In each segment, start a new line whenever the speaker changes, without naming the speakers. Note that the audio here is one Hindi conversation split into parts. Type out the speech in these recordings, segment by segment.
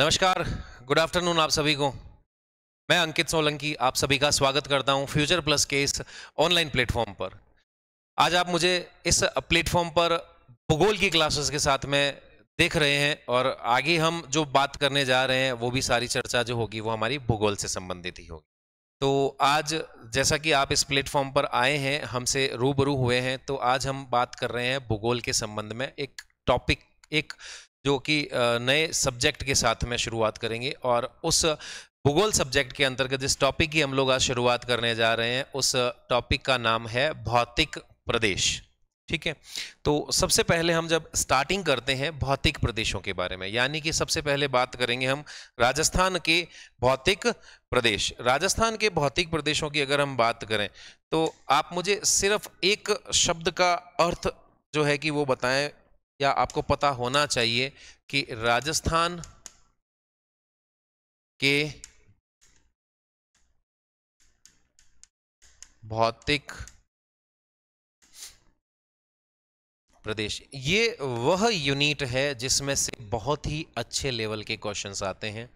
नमस्कार गुड आफ्टरनून आप सभी को मैं अंकित सोलंकी आप सभी का स्वागत करता हूं फ्यूचर प्लस के इस ऑनलाइन प्लेटफॉर्म पर आज आप मुझे इस प्लेटफॉर्म पर भूगोल की क्लासेस के साथ में देख रहे हैं और आगे हम जो बात करने जा रहे हैं वो भी सारी चर्चा जो होगी वो हमारी भूगोल से संबंधित ही होगी तो आज जैसा कि आप इस प्लेटफॉर्म पर आए हैं हमसे रूबरू हुए हैं तो आज हम बात कर रहे हैं भूगोल के संबंध में एक टॉपिक एक जो कि नए सब्जेक्ट के साथ में शुरुआत करेंगे और उस भूगोल सब्जेक्ट के अंतर्गत जिस टॉपिक की हम लोग आज शुरुआत करने जा रहे हैं उस टॉपिक का नाम है भौतिक प्रदेश ठीक है तो सबसे पहले हम जब स्टार्टिंग करते हैं भौतिक प्रदेशों के बारे में यानी कि सबसे पहले बात करेंगे हम राजस्थान के भौतिक प्रदेश राजस्थान के भौतिक प्रदेशों की अगर हम बात करें तो आप मुझे सिर्फ एक शब्द का अर्थ जो है कि वो बताएं या आपको पता होना चाहिए कि राजस्थान के भौतिक प्रदेश ये वह यूनिट है जिसमें से बहुत ही अच्छे लेवल के क्वेश्चंस आते हैं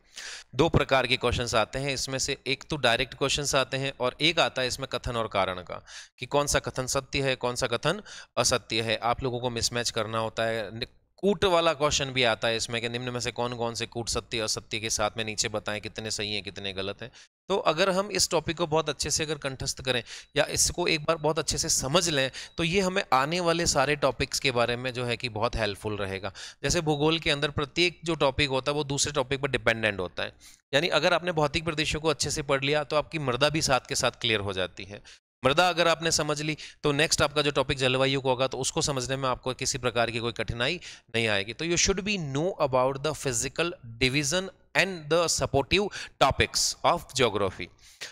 दो प्रकार के क्वेश्चंस आते हैं इसमें से एक तो डायरेक्ट क्वेश्चंस आते हैं और एक आता है इसमें कथन और कारण का कि कौन सा कथन सत्य है कौन सा कथन असत्य है आप लोगों को मिसमैच करना होता है कूट वाला क्वेश्चन भी आता है इसमें कि निम्न में से कौन कौन से कूट सत्य असत्य के साथ में नीचे बताएं कितने सही हैं कितने गलत हैं तो अगर हम इस टॉपिक को बहुत अच्छे से अगर कंठस्थ करें या इसको एक बार बहुत अच्छे से समझ लें तो ये हमें आने वाले सारे टॉपिक्स के बारे में जो है कि बहुत हेल्पफुल रहेगा जैसे भूगोल के अंदर प्रत्येक जो टॉपिक होता है वो दूसरे टॉपिक पर डिपेंडेंट होता है यानी अगर आपने भौतिक प्रदेशों को अच्छे से पढ़ लिया तो आपकी मृदा भी साथ के साथ क्लियर हो जाती है मृदा अगर आपने समझ ली तो नेक्स्ट आपका जो टॉपिक जलवायु को होगा तो उसको समझने में आपको किसी प्रकार की कोई कठिनाई नहीं आएगी तो you should be know about the physical division and the supportive topics of geography.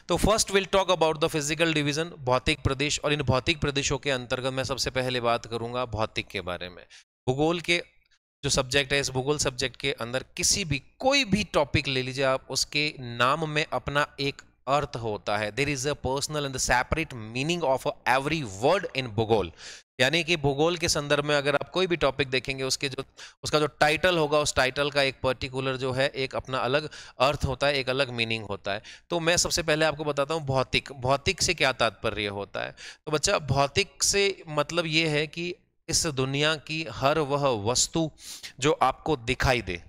तो first will talk about the physical division भौतिक प्रदेश और इन भौतिक प्रदेशों के अंतर्गत मैं सबसे पहले बात करूंगा भौतिक के बारे में भूगोल के जो सब्जेक्ट है इस भूगोल सब्जेक्ट के अंदर किसी भी कोई भी टॉपिक ले लीजिए आप उसके नाम में अपना एक अर्थ होता है there is a personal and separate meaning of every word in भूगोल यानी कि भूगोल के संदर्भ में अगर आप कोई भी टॉपिक देखेंगे उसके जो उसका जो टाइटल होगा उस टाइटल का एक पर्टिकुलर जो है एक अपना अलग अर्थ होता है एक अलग मीनिंग होता है तो मैं सबसे पहले आपको बताता हूँ भौतिक भौतिक से क्या तात्पर्य होता है तो बच्चा भौतिक से मतलब ये है कि इस दुनिया की हर वह वस्तु जो आपको दिखाई दे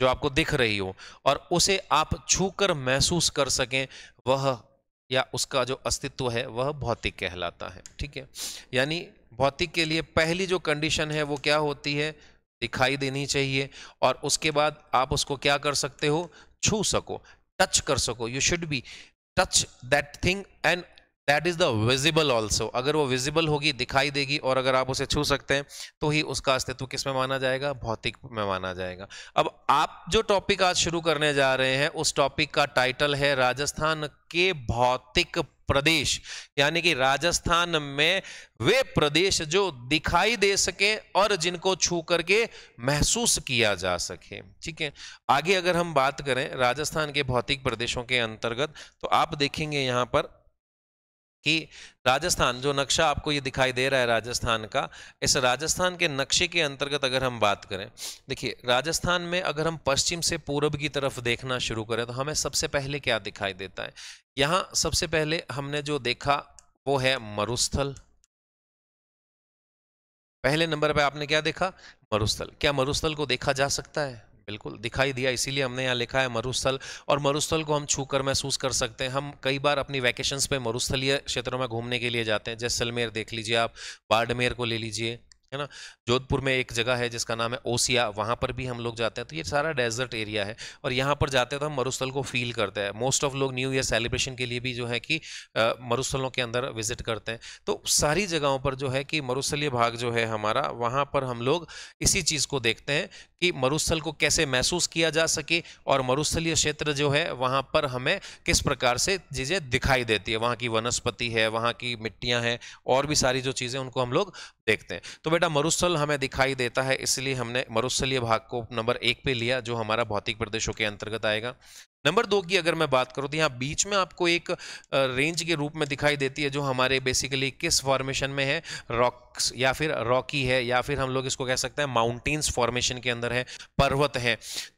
जो आपको दिख रही हो और उसे आप छूकर महसूस कर सकें वह या उसका जो अस्तित्व है वह भौतिक कहलाता है ठीक है यानी भौतिक के लिए पहली जो कंडीशन है वो क्या होती है दिखाई देनी चाहिए और उसके बाद आप उसको क्या कर सकते हो छू सको टच कर सको you should be touch that thing and that is the visible also अगर वो विजिबल होगी दिखाई देगी और अगर आप उसे छू सकते हैं तो ही उसका अस्तित्व किस में माना जाएगा भौतिक में माना जाएगा अब आप जो टॉपिक आज शुरू करने जा रहे हैं उस टॉपिक का टाइटल है राजस्थान के भौतिक प्रदेश यानी कि राजस्थान में वे प्रदेश जो दिखाई दे सके और जिनको छू करके महसूस किया जा सके ठीक है आगे अगर हम बात करें राजस्थान के भौतिक प्रदेशों के अंतर्गत तो आप देखेंगे यहां पर कि राजस्थान जो नक्शा आपको ये दिखाई दे रहा है राजस्थान का इस राजस्थान के नक्शे के अंतर्गत अगर हम बात करें देखिए राजस्थान में अगर हम पश्चिम से पूर्व की तरफ देखना शुरू करें तो हमें सबसे पहले क्या दिखाई देता है यहाँ सबसे पहले हमने जो देखा वो है मरुस्थल पहले नंबर पर आपने क्या देखा मरुस्थल क्या मरुस्थल को देखा जा सकता है बिल्कुल दिखाई दिया इसीलिए हमने यहाँ लिखा है मरुस्थल और मरुस्थल को हम छू कर महसूस कर सकते हैं हम कई बार अपनी वैकेशंस पे मरुस्थलीय क्षेत्रों में घूमने के लिए जाते हैं जैसलमेर देख लीजिए आप बाड़मेर को ले लीजिए है ना जोधपुर में एक जगह है जिसका नाम है ओसिया वहाँ पर भी हम लोग जाते हैं तो ये सारा डेजर्ट एरिया है और यहाँ पर जाते हैं तो हम मरुस्थल को फील करते हैं मोस्ट ऑफ लोग न्यू ईयर सेलिब्रेशन के लिए भी जो है कि मरुस्थलों के अंदर विजिट करते हैं तो सारी जगहों पर जो है कि मरुस्थलीय भाग जो है हमारा वहाँ पर हम लोग इसी चीज़ को देखते हैं कि मरुस्थल को कैसे महसूस किया जा सके और मरुस्थलीय क्षेत्र जो है वहाँ पर हमें किस प्रकार से चीज़ें दिखाई देती है वहाँ की वनस्पति है वहाँ की मिट्टियाँ हैं और भी सारी जो चीज़ें उनको हम लोग देखते हैं तो बेटा मरुस्थल हमें दिखाई देता है इसलिए हमने मरुस्थलीय भाग को नंबर एक पे लिया जो हमारा भौतिक प्रदेशों के अंतर्गत आएगा नंबर दो की अगर मैं बात करूँ तो यहाँ बीच में आपको एक रेंज के रूप में दिखाई देती है जो हमारे बेसिकली किस फॉर्मेशन में है रॉक्स या फिर रॉकी है या फिर हम लोग इसको कह सकते हैं माउंटेन्स फॉर्मेशन के अंदर है पर्वत है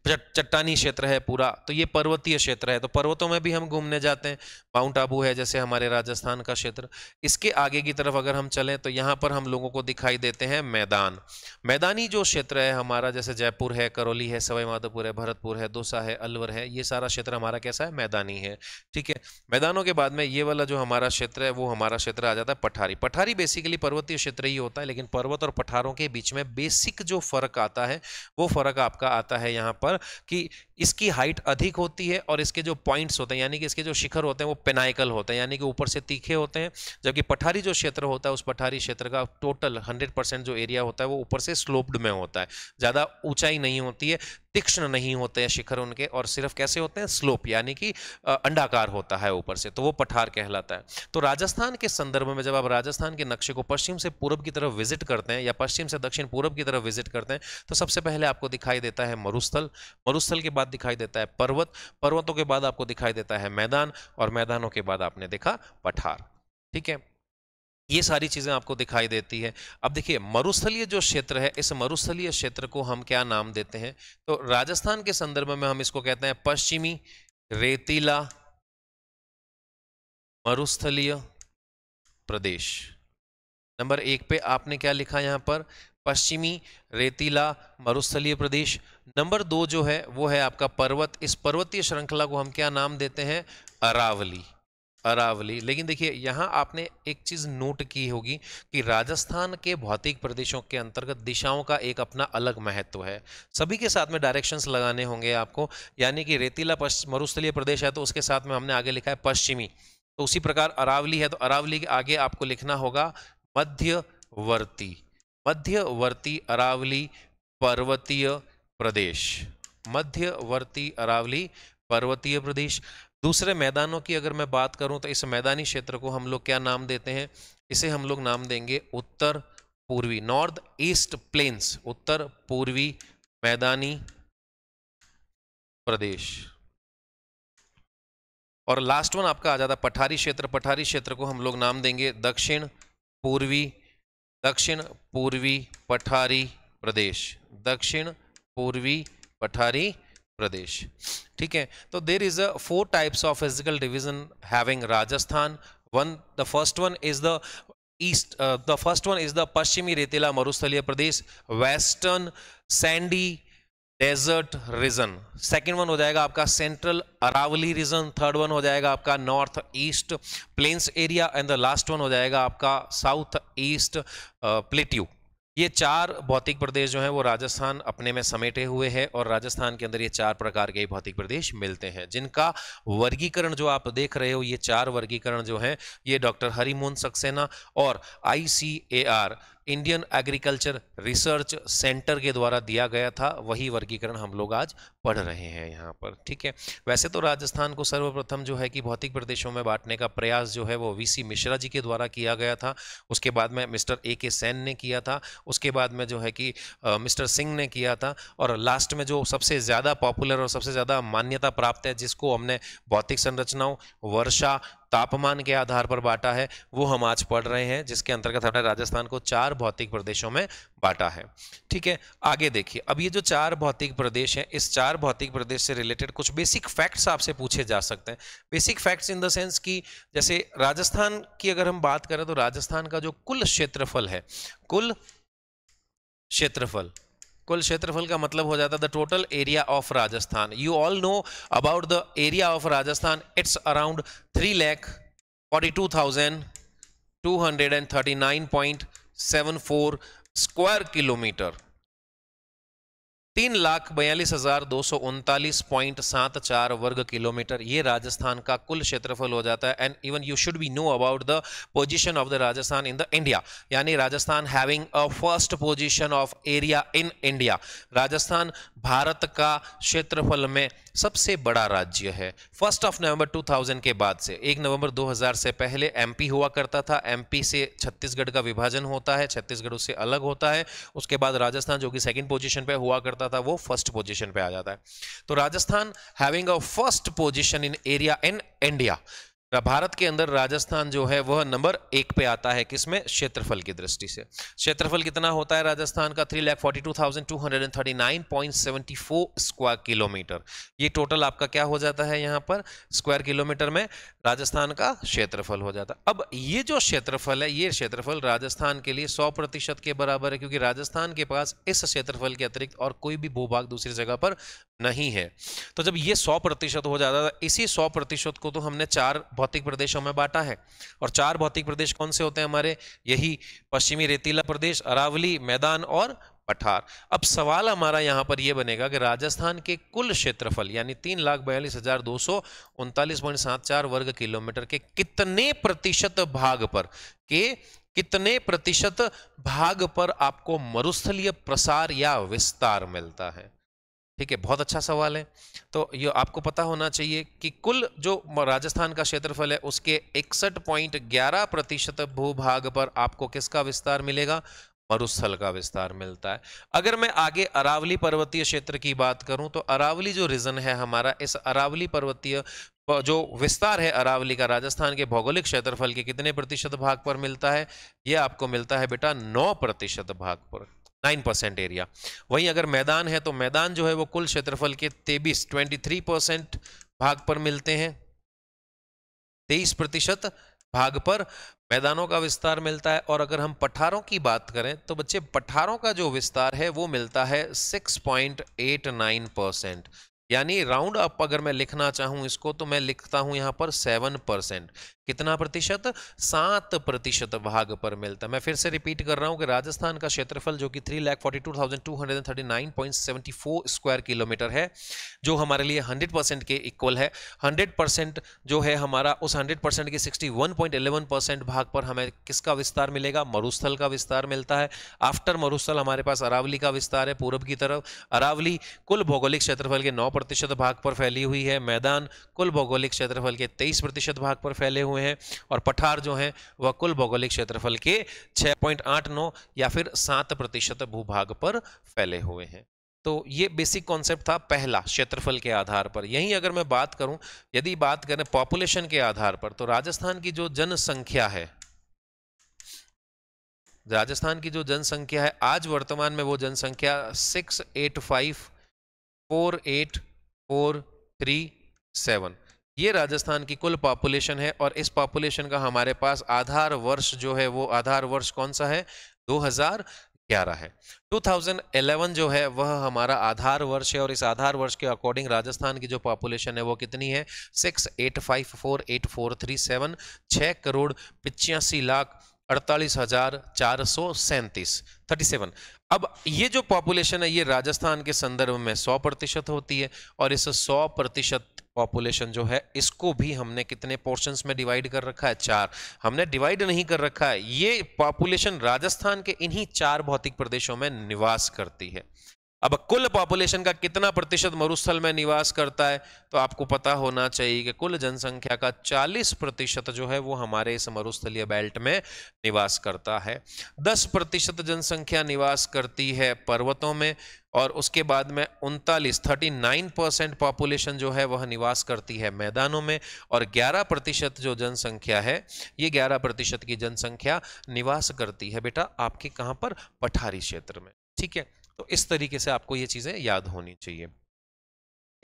चट्टानी क्षेत्र है पूरा तो ये पर्वतीय क्षेत्र है तो पर्वतों में भी हम घूमने जाते हैं माउंट आबू है जैसे हमारे राजस्थान का क्षेत्र इसके आगे की तरफ अगर हम चलें तो यहाँ पर हम लोगों को दिखाई देते हैं मैदान मैदानी जो क्षेत्र है हमारा जैसे जयपुर है करौली है सवाई माधोपुर है भरतपुर है दोसा है अलवर है ये सारा क्षेत्र हमारा कैसा है मैदानी है ठीक है मैदानों के बाद में ये वाला जो हमारा क्षेत्र है वो हमारा क्षेत्र आ जाता है पठारी पठारी बेसिकली पर्वतीय क्षेत्र ही होता है लेकिन पर्वत और पठारों के बीच में बेसिक जो फर्क आता है वो फर्क आपका आता है यहाँ पर कि इसकी हाइट अधिक होती है और इसके जो पॉइंट्स होते हैं यानी कि इसके जो शिखर होते हैं वो पेनाइकल होते हैं यानी कि ऊपर से तीखे होते हैं जबकि पठारी जो क्षेत्र होता है उस पठारी क्षेत्र का टोटल 100 परसेंट जो एरिया होता है वो ऊपर से स्लोप्ड में होता है ज़्यादा ऊंचाई नहीं होती है तीक्ष्ण नहीं होते हैं शिखर उनके और सिर्फ कैसे होते हैं स्लोप यानी कि अंडाकार होता है ऊपर से तो वो पठार कहलाता है तो राजस्थान के संदर्भ में जब आप राजस्थान के नक्शे को पश्चिम से पूर्व की तरफ विजिट करते हैं या पश्चिम से दक्षिण पूर्व की तरफ विजिट करते हैं तो सबसे पहले आपको दिखाई देता है मरुस्थल मरुस्थल के बाद दिखाई देता है पर्वत पर्वतों के बाद आपको दिखाई देता है मैदान और मैदानों के बाद आपने देखा पठार ठीक है ये सारी चीज़ें आपको दिखाई देती है अब देखिए मरुस्थलीय जो क्षेत्र है इस मरुस्थलीय क्षेत्र को हम क्या नाम देते हैं तो राजस्थान के संदर्भ में हम इसको कहते हैं पश्चिमी रेतीला मरुस्थलीय प्रदेश नंबर एक पे आपने क्या लिखा यहां पर पश्चिमी रेतीला मरुस्थलीय प्रदेश नंबर दो जो है वो है आपका पर्वत इस पर्वतीय श्रृंखला को हम क्या नाम देते हैं अरावली अरावली लेकिन देखिए यहाँ आपने एक चीज़ नोट की होगी कि राजस्थान के भौतिक प्रदेशों के अंतर्गत दिशाओं का एक अपना अलग महत्व है सभी के साथ में डायरेक्शंस लगाने होंगे आपको यानी कि रेतीला मरुस्थलीय प्रदेश है तो उसके साथ में हमने आगे लिखा है पश्चिमी तो उसी प्रकार अरावली है तो अरावली के आगे आपको लिखना होगा मध्यवर्ती मध्यवर्ती अरावली पर्वतीय प्रदेश मध्यवर्ती अरावली पर्वतीय प्रदेश दूसरे मैदानों की अगर मैं बात करूं तो इस मैदानी क्षेत्र को हम लोग क्या नाम देते हैं इसे हम लोग नाम देंगे उत्तर पूर्वी नॉर्थ ईस्ट प्लेन्स उत्तर पूर्वी मैदानी प्रदेश और लास्ट वन आपका आ जाता है पठारी क्षेत्र पठारी क्षेत्र को हम लोग नाम देंगे दक्षिण पूर्वी दक्षिण पूर्वी पठारी प्रदेश दक्षिण पूर्वी पठारी प्रदेश ठीक है तो there is a four types of physical division having Rajasthan one the first one is the east the first one is the पश्चिमी रेतीला मरुस्थलीय प्रदेश western sandy desert region second one हो जाएगा आपका central Aravalli region third one हो जाएगा आपका north east plains area and the last one हो जाएगा आपका साउथ ईस्ट प्लेट्यू ये चार भौतिक प्रदेश जो हैं वो राजस्थान अपने में समेटे हुए हैं और राजस्थान के अंदर ये चार प्रकार के भौतिक प्रदेश मिलते हैं जिनका वर्गीकरण जो आप देख रहे हो ये चार वर्गीकरण जो हैं ये डॉक्टर हरिमोहन सक्सेना और आर इंडियन एग्रीकल्चर रिसर्च सेंटर के द्वारा दिया गया था वही वर्गीकरण हम लोग आज पढ़ रहे हैं यहाँ पर ठीक है वैसे तो राजस्थान को सर्वप्रथम जो है कि भौतिक प्रदेशों में बांटने का प्रयास जो है वो वीसी मिश्रा जी के द्वारा किया गया था उसके बाद में मिस्टर ए के सैन ने किया था उसके बाद में जो है कि आ, मिस्टर सिंह ने किया था और लास्ट में जो सबसे ज़्यादा पॉपुलर और सबसे ज़्यादा मान्यता प्राप्त है जिसको हमने भौतिक संरचनाओं वर्षा तापमान के आधार पर बांटा है वो हम आज पढ़ रहे हैं जिसके अंतर्गत हमने राजस्थान को चार भौतिक प्रदेशों में बांटा है ठीक है आगे देखिए अब ये जो चार भौतिक प्रदेश हैं इस चार भौतिक प्रदेश से रिलेटेड कुछ बेसिक फैक्ट्स आपसे पूछे जा सकते हैं basic facts in the sense कि जैसे राजस्थान की अगर हम बात करें तो राजस्थान का जो कुल क्षेत्रफल है कुल क्षेत्रफल कुल क्षेत्रफल का मतलब हो जाता है the total area of Rajasthan you all know about the area of Rajasthan it's around three lakh forty two thousand two hundred and thirty nine point seven four square kilometre तीन लाख बयालीस हजार दो सौ उनतालीस पॉइंट सात चार वर्ग किलोमीटर ये राजस्थान का कुल क्षेत्रफल हो जाता है and even you should be know about the position of the Rajasthan in the India यानी Rajasthan having a first position of area in India Rajasthan Bharat का क्षेत्रफल में सबसे बड़ा राज्य है फर्स्ट ऑफ नवंबर 2000 के बाद से एक नवंबर 2000 से पहले एमपी हुआ करता था एमपी से छत्तीसगढ़ का विभाजन होता है छत्तीसगढ़ उससे अलग होता है उसके बाद राजस्थान जो कि सेकंड पोजीशन पे हुआ करता था वो फर्स्ट पोजीशन पे आ जाता है तो Rajasthan having a first position in area in India हाँ, भारत के अंदर राजस्थान जो है वह नंबर एक पे आता है किसमें क्षेत्रफल की दृष्टि से क्षेत्रफल कितना होता है राजस्थान का three lakh forty two thousand two hundred and thirty nine point seventy four square kilometre ये टोटल आपका क्या हो जाता है यहाँ पर स्क्वायर किलोमीटर में राजस्थान का क्षेत्रफल हो जाता है अब ये जो क्षेत्रफल है ये क्षेत्रफल राजस्थान के लिए सौ प्रतिशत के बराबर है क्योंकि राजस्थान के पास इस क्षेत्रफल के अतिरिक्त और कोई भी भूभाग दूसरी जगह पर नहीं है तो जब ये 100 प्रतिशत हो जाता है इसी 100 प्रतिशत को तो हमने चार भौतिक प्रदेशों में बांटा है और चार भौतिक प्रदेश कौन से होते हैं हमारे यही पश्चिमी रेतीला प्रदेश अरावली मैदान और पठार अब सवाल हमारा यहाँ पर यह बनेगा कि राजस्थान के कुल क्षेत्रफल यानी तीन लाख बयालीस हजार दो सौ उनतालीस पॉइंट सात चार वर्ग किलोमीटर के कितने प्रतिशत भाग पर के कितने प्रतिशत भाग पर आपको मरुस्थलीय प्रसार या विस्तार मिलता है ठीक है बहुत अच्छा सवाल है तो ये आपको पता होना चाहिए कि कुल जो राजस्थान का क्षेत्रफल है उसके इकसठ पॉइंट ग्यारह प्रतिशत भूभाग पर आपको किसका विस्तार मिलेगा मरुस्थल का विस्तार मिलता है अगर मैं आगे अरावली पर्वतीय क्षेत्र की बात करूं तो अरावली जो रीजन है हमारा इस अरावली पर्वतीय जो विस्तार है अरावली का राजस्थान के भौगोलिक क्षेत्रफल के कितने प्रतिशत भाग पर मिलता है यह आपको मिलता है बेटा नौ प्रतिशत भाग पर नाइन परसेंट एरिया वहीं अगर मैदान है तो मैदान जो है वो कुल क्षेत्रफल के तेबीस ट्वेंटी थ्री परसेंट भाग पर मिलते हैं तेईस प्रतिशत भाग पर मैदानों का विस्तार मिलता है और अगर हम पठारों की बात करें तो बच्चे पठारों का जो विस्तार है वो मिलता है 6.89 परसेंट यानी राउंड अप अगर मैं लिखना चाहूँ इसको तो मैं लिखता हूँ यहाँ पर सेवन परसेंट कितना प्रतिशत सात प्रतिशत भाग पर मिलता है मैं फिर से रिपीट कर रहा हूं कि राजस्थान का क्षेत्रफल जो कि three lakh forty two thousand two hundred and thirty nine point seventy four square kilometre है जो हमारे लिए हंड्रेड परसेंट के इक्वल है हंड्रेड परसेंट जो है हमारा उस हंड्रेड परसेंट के sixty one point eleven percent भाग पर हमें किसका विस्तार मिलेगा मरुस्थल का विस्तार मिलता है आफ्टर मरुस्थल हमारे पास अरावली का विस्तार है पूर्व की तरफ अरावली कुल भौगोलिक क्षेत्रफल के नौ प्रतिशत भाग पर फैली हुई है मैदान कुल भौगोलिक क्षेत्रफल के तेईस प्रतिशत भाग पर फैले हुए हुए हैं और पठार जो हैं वह कुल भौगोलिक क्षेत्रफल के 6.89 या फिर 7 प्रतिशत भूभाग पर फैले हुए हैं तो ये बेसिक कॉन्सेप्ट था पहला क्षेत्रफल के आधार पर यहीं अगर मैं बात करूं यदि बात करें पॉपुलेशन के आधार पर तो राजस्थान की जो जनसंख्या है राजस्थान की जो जनसंख्या है आज वर्तमान में वो जनसंख्या six eight five four eight four three seven ये राजस्थान की कुल पॉपुलेशन है और इस पॉपुलेशन का हमारे पास आधार वर्ष जो है वो आधार वर्ष कौन सा है 2011 है 2011 जो है वह हमारा आधार वर्ष है और इस आधार वर्ष के अकॉर्डिंग राजस्थान की जो पॉपुलेशन है वो कितनी है six eight five four eight four three seven छः करोड़ पिचासी लाख अड़तालीस हजार चार सौ सैंतीस थर्टी सेवन अब ये जो पॉपुलेशन है ये राजस्थान के संदर्भ में सौ प्रतिशत होती है और इस सौ प्रतिशत पॉपुलेशन जो है इसको भी हमने कितने पोर्शंस में डिवाइड कर रखा है चार हमने डिवाइड नहीं कर रखा है ये पॉपुलेशन राजस्थान के इन्हीं चार भौतिक प्रदेशों में निवास करती है अब कुल पॉपुलेशन का कितना प्रतिशत मरुस्थल में निवास करता है तो आपको पता होना चाहिए कि कुल जनसंख्या का 40 प्रतिशत जो है वो हमारे इस मरुस्थलीय बेल्ट में निवास करता है 10 प्रतिशत जनसंख्या निवास करती है पर्वतों में और उसके बाद में उनतालीस थर्टी नाइन परसेंट पॉपुलेशन जो है वह निवास करती है मैदानों में और ग्यारह प्रतिशत जो जनसंख्या है ये ग्यारह प्रतिशत की जनसंख्या निवास करती है बेटा आपके कहाँ पर पठारी क्षेत्र में ठीक है तो इस तरीके से आपको ये चीज़ें याद होनी चाहिए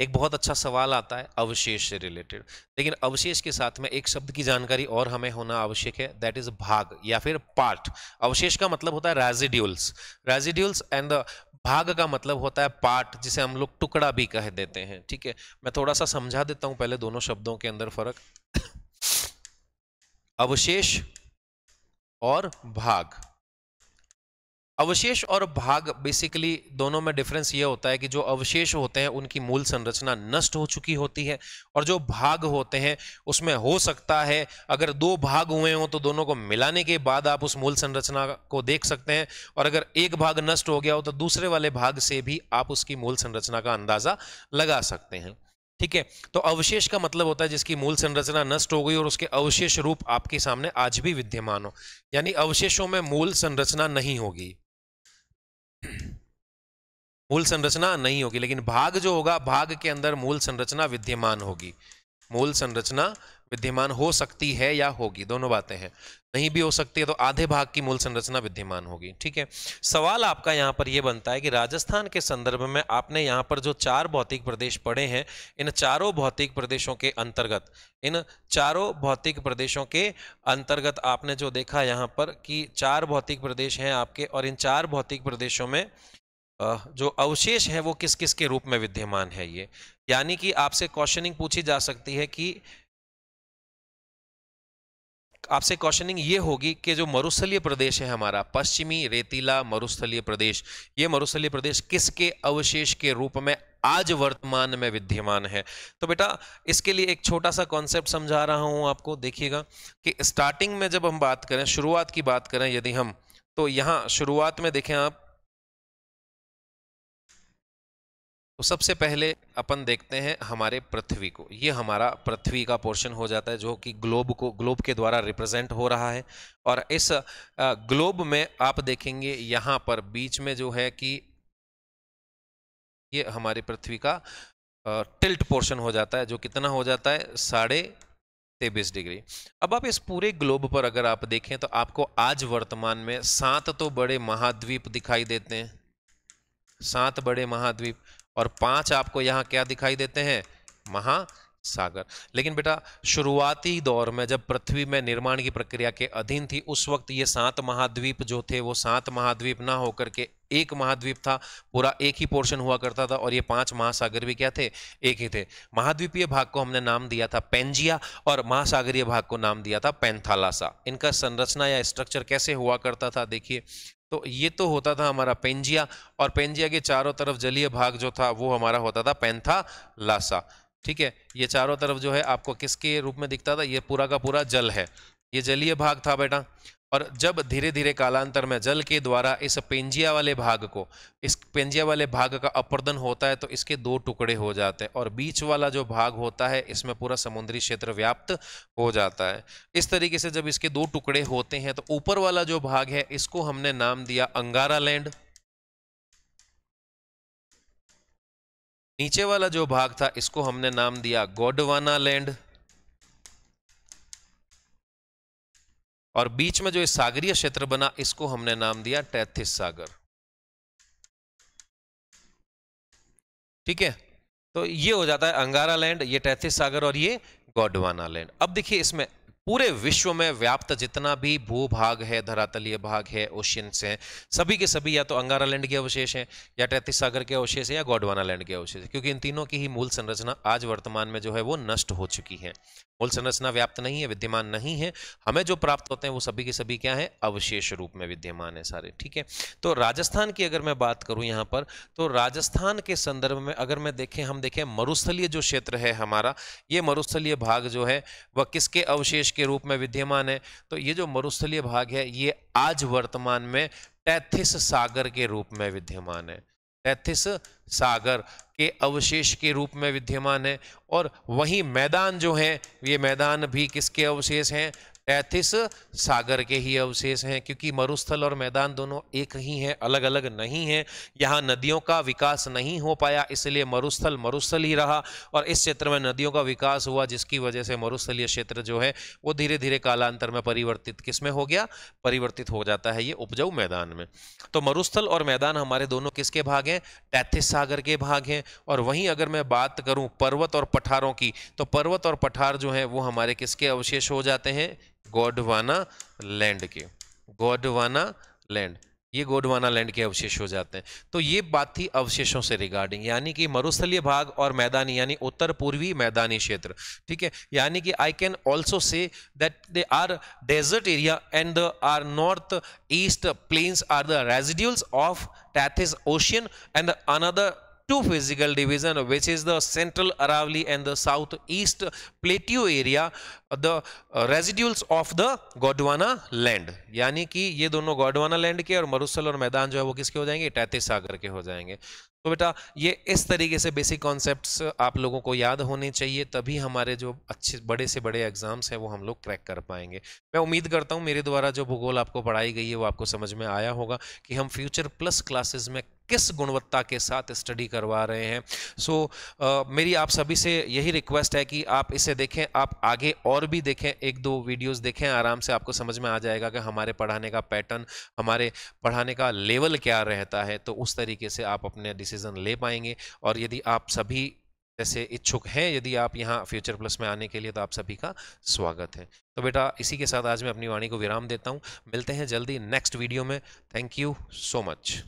एक बहुत अच्छा सवाल आता है अवशेष से रिलेटेड लेकिन अवशेष के साथ में एक शब्द की जानकारी और हमें होना आवश्यक है दैट इज भाग या फिर पार्ट अवशेष का मतलब होता है रेजिड्यूल्स रेजिड्यूल्स एंड भाग का मतलब होता है पार्ट जिसे हम लोग टुकड़ा भी कह देते हैं ठीक है मैं थोड़ा सा समझा देता हूं पहले दोनों शब्दों के अंदर फर्क अवशेष और भाग अवशेष और भाग बेसिकली दोनों में डिफरेंस ये होता है कि जो अवशेष होते हैं उनकी मूल संरचना नष्ट हो चुकी होती है और जो भाग होते हैं उसमें हो सकता है अगर दो भाग हुए हों तो दोनों को मिलाने के बाद आप उस मूल संरचना को देख सकते हैं और अगर एक भाग नष्ट हो गया हो तो दूसरे वाले भाग से भी आप उसकी मूल संरचना का अंदाज़ा लगा सकते हैं ठीक है तो अवशेष का मतलब होता है जिसकी मूल संरचना नष्ट हो गई और उसके अवशेष रूप आपके सामने आज भी विद्यमान हो यानी अवशेषों में मूल संरचना नहीं होगी मूल संरचना नहीं होगी लेकिन भाग जो होगा भाग के अंदर मूल संरचना विद्यमान होगी मूल संरचना विद्यमान हो सकती है या होगी दोनों बातें हैं नहीं भी हो सकती है तो आधे भाग की मूल संरचना विद्यमान होगी ठीक है सवाल आपका यहाँ पर यह बनता है कि राजस्थान के संदर्भ में आपने यहाँ पर जो चार भौतिक प्रदेश पढ़े हैं इन चारों भौतिक प्रदेशों के अंतर्गत इन चारों भौतिक प्रदेशों के अंतर्गत आपने जो देखा यहाँ पर कि चार भौतिक प्रदेश हैं आपके और इन चार भौतिक प्रदेशों में जो अवशेष है वो किस किस के रूप में विद्यमान है ये यानी कि आपसे क्वेश्चनिंग पूछी जा सकती है कि आपसे क्वेश्चनिंग ये होगी कि जो मरुस्थलीय प्रदेश है हमारा पश्चिमी रेतीला मरुस्थलीय प्रदेश ये मरुस्थलीय प्रदेश किसके अवशेष के रूप में आज वर्तमान में विद्यमान है तो बेटा इसके लिए एक छोटा सा कॉन्सेप्ट समझा रहा हूँ आपको देखिएगा कि स्टार्टिंग में जब हम बात करें शुरुआत की बात करें यदि हम तो यहाँ शुरुआत में देखें आप तो सबसे पहले अपन देखते हैं हमारे पृथ्वी को ये हमारा पृथ्वी का पोर्शन हो जाता है जो कि ग्लोब को ग्लोब के द्वारा रिप्रेजेंट हो रहा है और इस ग्लोब में आप देखेंगे यहाँ पर बीच में जो है कि ये हमारी पृथ्वी का टिल्ट पोर्शन हो जाता है जो कितना हो जाता है साढ़े तेईस डिग्री अब आप इस पूरे ग्लोब पर अगर आप देखें तो आपको आज वर्तमान में सात तो बड़े महाद्वीप दिखाई देते हैं सात बड़े महाद्वीप और पांच आपको यहां क्या दिखाई देते हैं महासागर लेकिन बेटा शुरुआती दौर में जब पृथ्वी में निर्माण की प्रक्रिया के अधीन थी उस वक्त ये सात महाद्वीप जो थे वो सात महाद्वीप ना होकर के एक महाद्वीप था पूरा एक ही पोर्शन हुआ करता था और ये पांच महासागर भी क्या थे एक ही थे महाद्वीपीय भाग को हमने नाम दिया था पेंजिया और महासागरीय भाग को नाम दिया था पेंथालासा इनका संरचना या स्ट्रक्चर कैसे हुआ करता था देखिए तो ये तो होता था हमारा पेंजिया और पेंजिया के चारों तरफ जलीय भाग जो था वो हमारा होता था पेंथा लासा ठीक है ये चारों तरफ जो है आपको किसके रूप में दिखता था ये पूरा का पूरा जल है ये जलीय भाग था बेटा और जब धीरे धीरे कालांतर में जल के द्वारा इस पेंजिया वाले भाग को इस पेंजिया वाले भाग का अपर्दन होता है तो इसके दो टुकड़े हो जाते हैं और बीच वाला जो भाग होता है इसमें पूरा समुद्री क्षेत्र व्याप्त हो जाता है इस तरीके से जब इसके दो टुकड़े होते हैं तो ऊपर वाला जो भाग है इसको हमने नाम दिया अंगारा लैंड नीचे वाला जो भाग था इसको हमने नाम दिया गोडवाना लैंड और बीच में जो सागरीय क्षेत्र बना इसको हमने नाम दिया टैथिस सागर ठीक है तो ये हो जाता है अंगारा लैंड ये टैथिस सागर और ये गोडवाना लैंड अब देखिए इसमें पूरे विश्व में व्याप्त जितना भी भूभाग है धरातलीय भाग है ओशियंस से सभी के सभी या तो अंगारा लैंड के अवशेष हैं या टैथिस सागर के अवशेष हैं या गोडवाना लैंड के अवशेष हैं क्योंकि इन तीनों की ही मूल संरचना आज वर्तमान में जो है वो नष्ट हो चुकी है मूल संरचना व्याप्त नहीं है विद्यमान नहीं है हमें जो प्राप्त होते हैं वो सभी के सभी क्या है अवशेष रूप में विद्यमान है सारे ठीक है तो राजस्थान की अगर मैं बात करूं यहाँ पर तो राजस्थान के संदर्भ में अगर मैं देखें हम देखें मरुस्थलीय जो क्षेत्र है हमारा ये मरुस्थलीय भाग जो है वह किसके अवशेष के रूप में विद्यमान है तो ये जो मरुस्थलीय भाग है ये आज वर्तमान में तैथिस सागर के रूप में विद्यमान है तैथिस सागर के अवशेष के रूप में विद्यमान है और वहीं मैदान जो हैं ये मैदान भी किसके अवशेष हैं एथिस सागर के ही अवशेष हैं क्योंकि मरुस्थल और मैदान दोनों एक ही हैं अलग अलग नहीं हैं यहाँ नदियों का विकास नहीं हो पाया इसलिए मरुस्थल मरुस्थल ही रहा और इस क्षेत्र में नदियों का विकास हुआ जिसकी वजह से मरुस्थलीय क्षेत्र जो है वो धीरे धीरे कालांतर में परिवर्तित किस में हो गया परिवर्तित हो जाता है ये उपजाऊ मैदान में तो मरुस्थल और मैदान हमारे दोनों किसके भाग हैं टैथिस सागर के भाग हैं और वहीं अगर मैं बात करूँ पर्वत और पठारों की तो पर्वत और पठार जो हैं वो हमारे किसके अवशेष हो जाते हैं गोडवाना लैंड के गोडवाना लैंड ये गोडवाना लैंड के अवशेष हो जाते हैं तो ये बात थी अवशेषों से रिगार्डिंग यानी कि मरुस्थलीय भाग और मैदानी यानी उत्तर पूर्वी मैदानी क्षेत्र ठीक है यानी कि I can also say that they are desert area and the are north east plains are the residuals of Tethys ocean and another two physical division which is the Aravalli and the south east plateau area the residuals of the Gondwana land यानी कि ये दोनों गोडवाना लैंड के और मरुस्थल और मैदान जो है वो किसके हो जाएंगे टैते सागर के हो जाएंगे तो बेटा ये इस तरीके से बेसिक कॉन्सेप्ट आप लोगों को याद होने चाहिए तभी हमारे जो अच्छे बड़े से बड़े एग्जाम्स हैं वो हम लोग क्रैक कर पाएंगे मैं उम्मीद करता हूँ मेरे द्वारा जो भूगोल आपको पढ़ाई गई है वो आपको समझ में आया होगा कि हम फ्यूचर प्लस क्लासेस में किस गुणवत्ता के साथ स्टडी करवा रहे हैं सो so, uh, मेरी आप सभी से यही रिक्वेस्ट है कि आप इसे देखें आप आगे और भी देखें एक दो वीडियोस देखें आराम से आपको समझ में आ जाएगा कि हमारे पढ़ाने का पैटर्न हमारे पढ़ाने का लेवल क्या रहता है तो उस तरीके से आप अपने डिसीजन ले पाएंगे और यदि आप सभी जैसे इच्छुक हैं यदि आप यहाँ फ्यूचर प्लस में आने के लिए तो आप सभी का स्वागत है तो बेटा इसी के साथ आज मैं अपनी वाणी को विराम देता हूँ मिलते हैं जल्दी नेक्स्ट वीडियो में थैंक यू सो मच